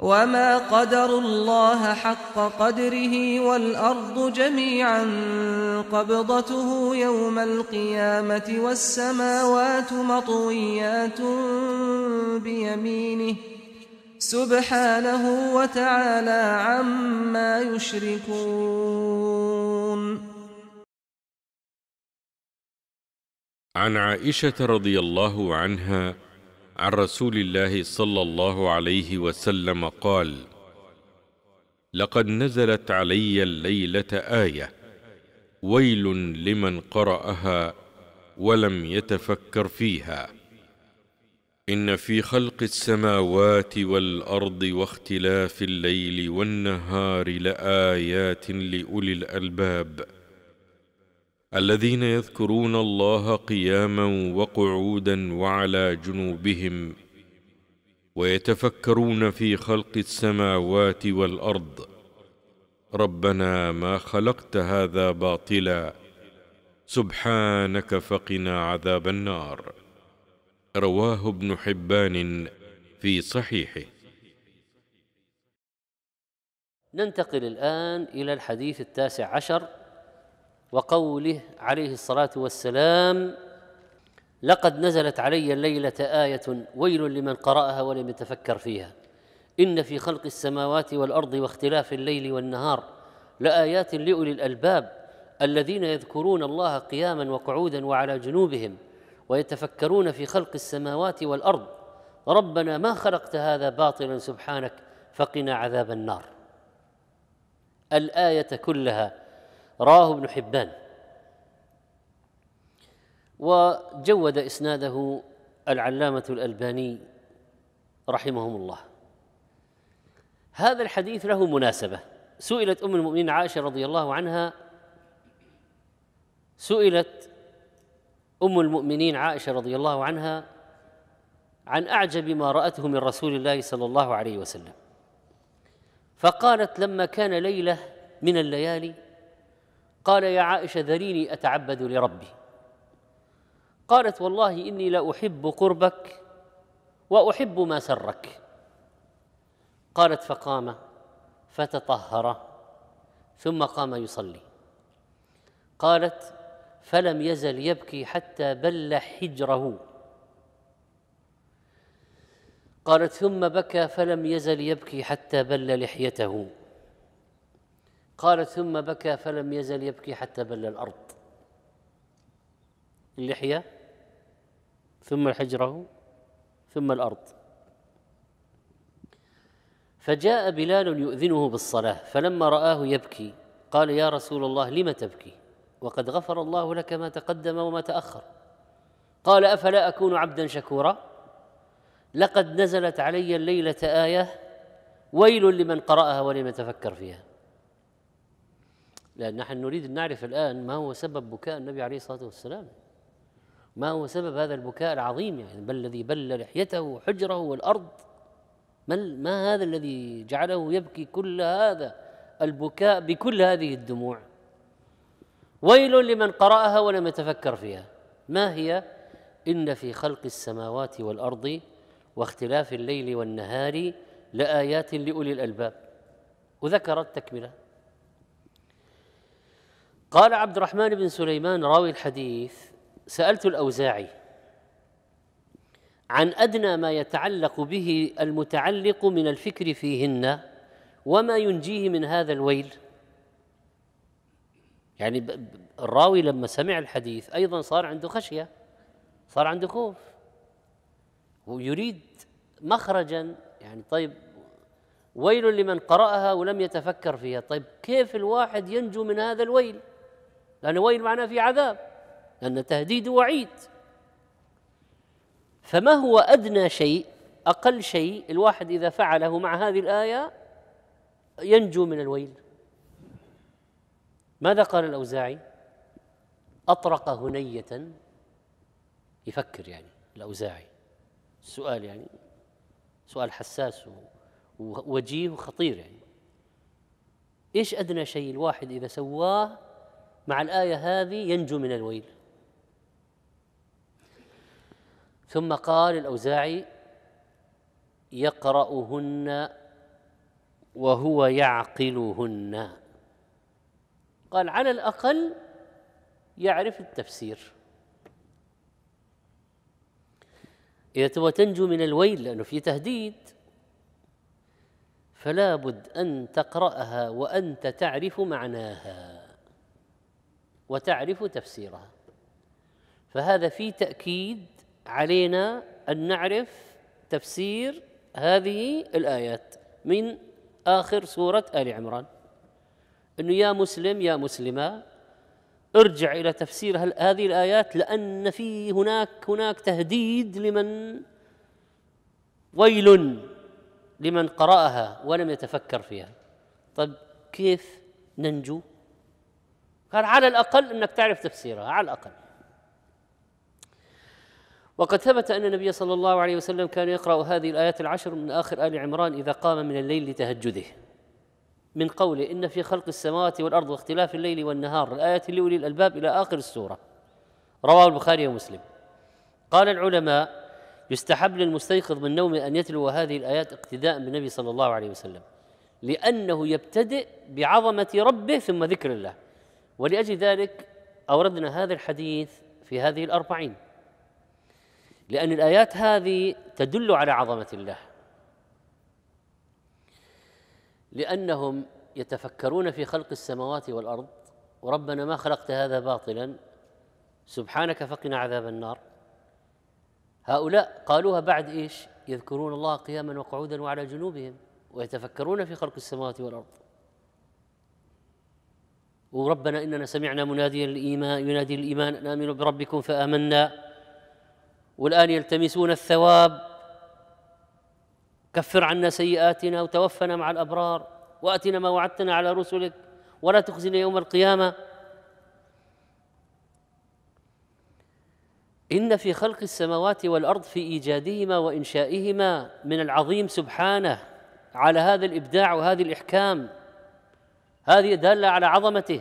وما قدروا الله حق قدره والأرض جميعا قبضته يوم القيامة والسماوات مطويات بيمينه سبحانه وتعالى عما يشركون عن عائشة رضي الله عنها عن رسول الله صلى الله عليه وسلم قال لقد نزلت علي الليله ايه ويل لمن قراها ولم يتفكر فيها ان في خلق السماوات والارض واختلاف الليل والنهار لايات لاولي الالباب الذين يذكرون الله قياما وقعودا وعلى جنوبهم ويتفكرون في خلق السماوات والارض ربنا ما خلقت هذا باطلا سبحانك فقنا عذاب النار رواه ابن حبان في صحيحه ننتقل الان الى الحديث التاسع عشر وقوله عليه الصلاه والسلام لقد نزلت علي الليله ايه ويل لمن قراها ولم يتفكر فيها ان في خلق السماوات والارض واختلاف الليل والنهار لايات لاولي الالباب الذين يذكرون الله قياما وقعودا وعلى جنوبهم ويتفكرون في خلق السماوات والارض ربنا ما خلقت هذا باطلا سبحانك فقنا عذاب النار الايه كلها راه ابن حبان وجود اسناده العلامه الالباني رحمهم الله هذا الحديث له مناسبه سئلت ام المؤمنين عائشه رضي الله عنها سئلت ام المؤمنين عائشه رضي الله عنها عن اعجب ما راته من رسول الله صلى الله عليه وسلم فقالت لما كان ليله من الليالي قال يا عائشة ذريني أتعبد لربي قالت والله إني لأحب قربك وأحب ما سرك قالت فقام فتطهر ثم قام يصلي قالت فلم يزل يبكي حتى بل حجره قالت ثم بكى فلم يزل يبكي حتى بل لحيته قال ثم بكى فلم يزل يبكي حتى بل الأرض اللحية ثم حجره ثم الأرض فجاء بلال يؤذنه بالصلاة فلما رآه يبكي قال يا رسول الله لم تبكي وقد غفر الله لك ما تقدم وما تأخر قال أفلا أكون عبدا شكورا لقد نزلت علي الليلة آية ويل لمن قرأها ولم يتفكر فيها لأن نحن نريد أن نعرف الآن ما هو سبب بكاء النبي عليه الصلاة والسلام ما هو سبب هذا البكاء العظيم يعني بل الذي بل لحيته وحجره والأرض ما هذا الذي جعله يبكي كل هذا البكاء بكل هذه الدموع ويل لمن قرأها ولم يتفكر فيها ما هي إن في خلق السماوات والأرض واختلاف الليل والنهار لآيات لأولي الألباب وذكر التكملة قال عبد الرحمن بن سليمان راوي الحديث سألت الأوزاعي عن أدنى ما يتعلق به المتعلق من الفكر فيهن وما ينجيه من هذا الويل يعني الراوي لما سمع الحديث أيضا صار عنده خشية صار عنده خوف ويريد مخرجا يعني طيب ويل لمن قرأها ولم يتفكر فيها طيب كيف الواحد ينجو من هذا الويل لأن ويل معناه في عذاب لأن تهديد وعيد فما هو أدنى شيء أقل شيء الواحد إذا فعله مع هذه الآية ينجو من الويل ماذا قال الأوزاعي أطرق هنية يفكر يعني الأوزاعي السؤال يعني سؤال حساس ووجيه وخطير يعني ايش ادنى شيء الواحد اذا سواه مع الآية هذه ينجو من الويل ثم قال الأوزاعي يقرأهن وهو يعقلهن قال على الأقل يعرف التفسير إذا تبغى تنجو من الويل لأنه في تهديد فلا بد أن تقرأها وأنت تعرف معناها وتعرف تفسيرها فهذا في تاكيد علينا ان نعرف تفسير هذه الايات من اخر سوره ال عمران انه يا مسلم يا مسلمه ارجع الى تفسير هذه الايات لان في هناك هناك تهديد لمن ويل لمن قراها ولم يتفكر فيها طب كيف ننجو قال على الأقل أنك تعرف تفسيرها على الأقل وقد ثبت أن النبي صلى الله عليه وسلم كان يقرأ هذه الآيات العشر من آخر آل عمران إذا قام من الليل لتهجده من قوله إن في خلق السماوات والأرض واختلاف الليل والنهار الآيات لأولي الألباب إلى آخر السورة رواه البخاري ومسلم قال العلماء يستحب للمستيقظ من نومه أن يتلو هذه الآيات اقتداء بالنبي صلى الله عليه وسلم لأنه يبتدئ بعظمة ربه ثم ذكر الله ولأجل ذلك أوردنا هذا الحديث في هذه الأربعين لأن الآيات هذه تدل على عظمة الله لأنهم يتفكرون في خلق السماوات والأرض وربنا ما خلقت هذا باطلا سبحانك فقنا عذاب النار هؤلاء قالوها بعد ايش؟ يذكرون الله قياما وقعودا وعلى جنوبهم ويتفكرون في خلق السماوات والارض وربنا إننا سمعنا مناديا الإيمان ينادي الإيمان أن آمنوا بربكم فآمنا والآن يلتمسون الثواب كفر عنا سيئاتنا وتوفنا مع الأبرار وأتنا ما وعدتنا على رسلك ولا تخزنا يوم القيامة إن في خلق السماوات والأرض في إيجادهما وإنشائهما من العظيم سبحانه على هذا الإبداع وهذه الإحكام هذه دالة على عظمته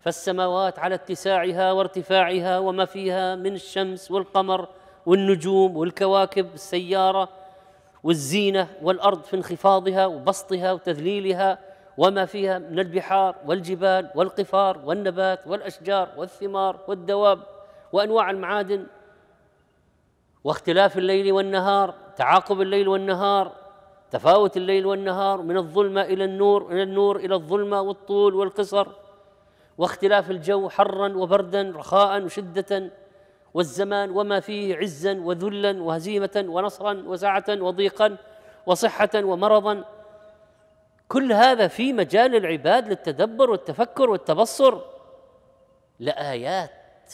فالسماوات على اتساعها وارتفاعها وما فيها من الشمس والقمر والنجوم والكواكب السيارة والزينة والأرض في انخفاضها وبسطها وتذليلها وما فيها من البحار والجبال والقفار والنبات والأشجار والثمار والدواب وأنواع المعادن واختلاف الليل والنهار تعاقب الليل والنهار تفاوت الليل والنهار من الظلمة إلى النور من النور إلى الظلمة والطول والقصر واختلاف الجو حرا وبردا رخاء وشدة والزمان وما فيه عزا وذلا وهزيمة ونصرا وسعة وضيقا وصحة ومرضا كل هذا في مجال العباد للتدبر والتفكر والتبصر لآيات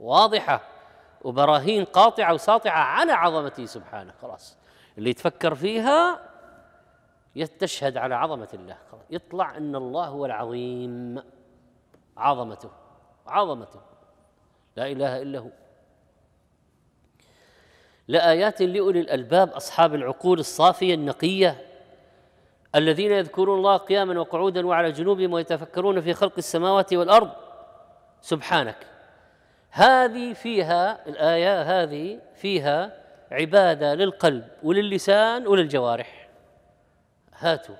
واضحة وبراهين قاطعة وساطعة على عظمته سبحانه خلاص اللي يتفكر فيها يستشهد على عظمة الله يطلع أن الله هو العظيم عظمته عظمته لا إله إلا هو لآيات لأولي الألباب أصحاب العقول الصافية النقية الذين يذكرون الله قياما وقعودا وعلى جنوبهم ويتفكرون في خلق السماوات والأرض سبحانك هذه فيها الآية هذه فيها عبادة للقلب وللسان وللجوارح هاتوا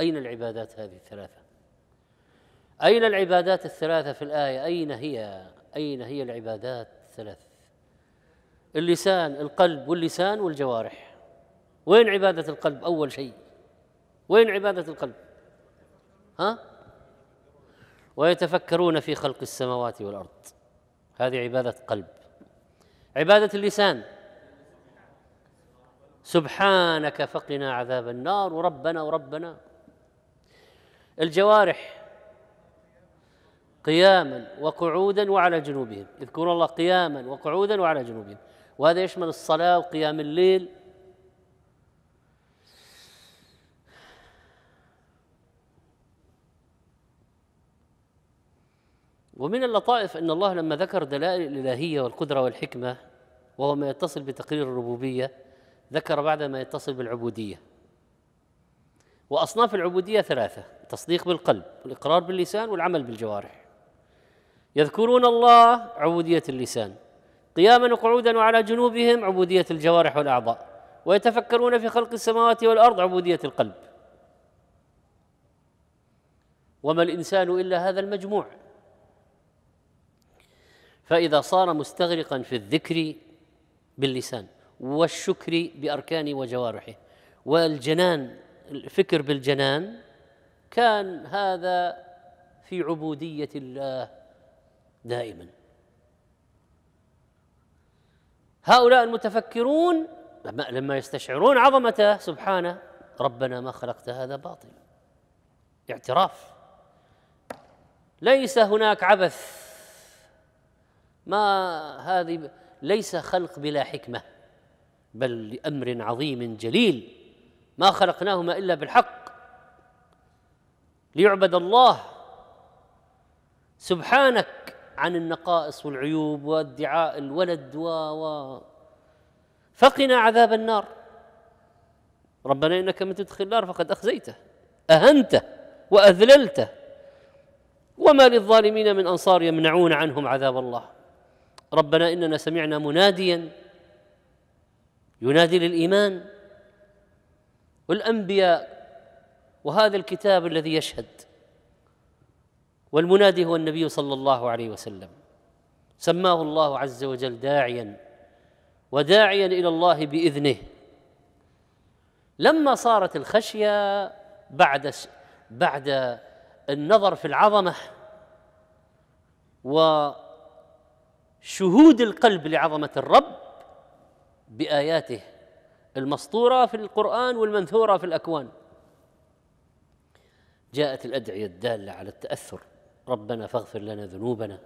أين العبادات هذه الثلاثة أين العبادات الثلاثة في الآية أين هي أين هي العبادات الثلاث اللسان القلب واللسان والجوارح وين عبادة القلب أول شيء وين عبادة القلب ها ويتفكرون في خلق السماوات والأرض هذه عبادة قلب عبادة اللسان سبحانك فقنا عذاب النار وربنا وربنا الجوارح قياما وقعودا وعلى جنوبهم اذكروا الله قياما وقعودا وعلى جنوبهم وهذا يشمل الصلاة وقيام الليل ومن اللطائف أن الله لما ذكر دلائل الإلهية والقدرة والحكمة وهو ما يتصل بتقرير الربوبية ذكر بعد ما يتصل بالعبودية وأصناف العبودية ثلاثة تصديق بالقلب والإقرار باللسان والعمل بالجوارح يذكرون الله عبودية اللسان قياما وقعودا وعلى جنوبهم عبودية الجوارح والأعضاء ويتفكرون في خلق السماوات والأرض عبودية القلب وما الإنسان إلا هذا المجموع فإذا صار مستغرقا في الذكر باللسان والشكر بأركانه وجوارحه والجنان الفكر بالجنان كان هذا في عبودية الله دائما هؤلاء المتفكرون لما يستشعرون عظمته سبحانه ربنا ما خلقت هذا باطل اعتراف ليس هناك عبث ما هذه ليس خلق بلا حكمه بل لامر عظيم جليل ما خلقناهما الا بالحق ليعبد الله سبحانك عن النقائص والعيوب وادعاء الولد و و فقنا عذاب النار ربنا انك من تدخل النار فقد اخزيته اهنته واذللته وما للظالمين من انصار يمنعون عنهم عذاب الله ربنا اننا سمعنا مناديا ينادي للايمان والانبياء وهذا الكتاب الذي يشهد والمنادي هو النبي صلى الله عليه وسلم سماه الله عز وجل داعيا وداعيا الى الله باذنه لما صارت الخشيه بعد بعد النظر في العظمه وشهود القلب لعظمه الرب باياته المسطوره في القران والمنثوره في الاكوان جاءت الادعيه الداله على التاثر ربنا فاغفر لنا ذنوبنا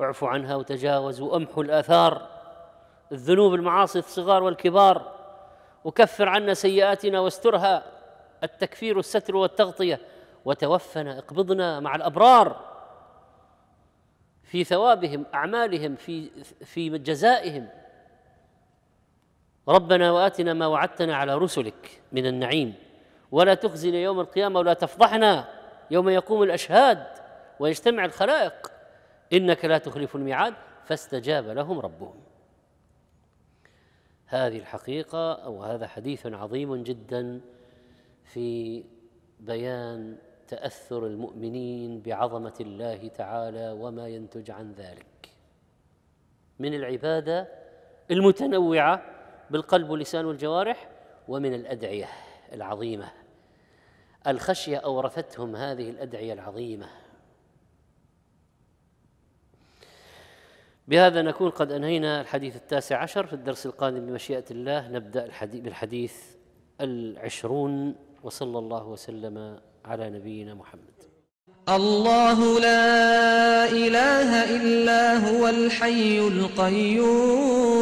واعف عنها وتجاوز وامحو الاثار الذنوب المعاصي الصغار والكبار وكفر عنا سيئاتنا واسترها التكفير والستر والتغطيه وتوفنا اقبضنا مع الابرار في ثوابهم اعمالهم في في جزائهم ربنا واتنا ما وعدتنا على رسلك من النعيم ولا تخزنا يوم القيامه ولا تفضحنا يوم يقوم الاشهاد ويجتمع الخلائق انك لا تخلف الميعاد فاستجاب لهم ربهم هذه الحقيقه او هذا حديث عظيم جدا في بيان تاثر المؤمنين بعظمه الله تعالى وما ينتج عن ذلك من العباده المتنوعه بالقلب واللسان والجوارح ومن الادعيه العظيمه الخشيه اورثتهم هذه الادعيه العظيمه بهذا نكون قد انهينا الحديث التاسع عشر في الدرس القادم بمشيئه الله نبدا الحديث بالحديث العشرون وصلى الله وسلم على نبينا محمد الله لا اله الا هو الحي القيوم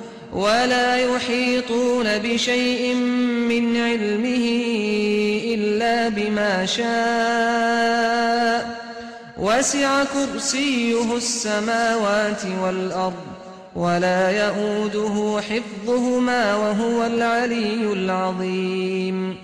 ولا يحيطون بشيء من علمه إلا بما شاء وسع كرسيه السماوات والأرض ولا يئوده حفظهما وهو العلي العظيم